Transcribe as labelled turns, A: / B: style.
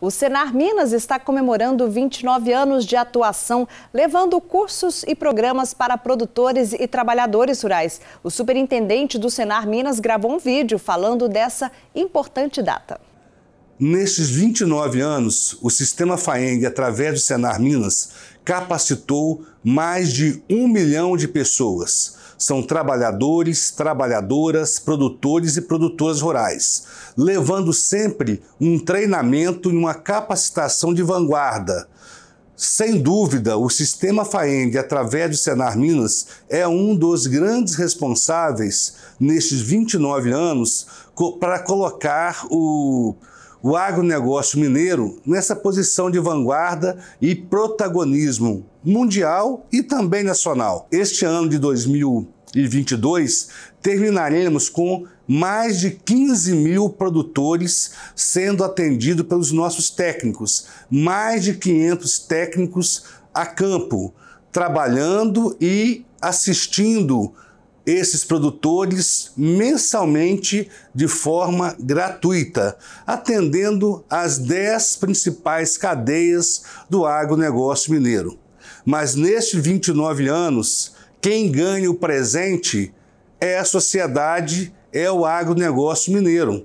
A: O Senar Minas está comemorando 29 anos de atuação, levando cursos e programas para produtores e trabalhadores rurais. O superintendente do Senar Minas gravou um vídeo falando dessa importante data.
B: Nestes 29 anos, o sistema FAENG, através do Senar Minas, capacitou mais de um milhão de pessoas são trabalhadores, trabalhadoras, produtores e produtoras rurais, levando sempre um treinamento e uma capacitação de vanguarda. Sem dúvida, o sistema FAENG, através do Senar Minas, é um dos grandes responsáveis, nestes 29 anos, para colocar o o agronegócio mineiro nessa posição de vanguarda e protagonismo mundial e também nacional. Este ano de 2022, terminaremos com mais de 15 mil produtores sendo atendidos pelos nossos técnicos, mais de 500 técnicos a campo, trabalhando e assistindo esses produtores mensalmente de forma gratuita, atendendo as 10 principais cadeias do agronegócio mineiro. Mas nestes 29 anos, quem ganha o presente é a sociedade, é o agronegócio mineiro.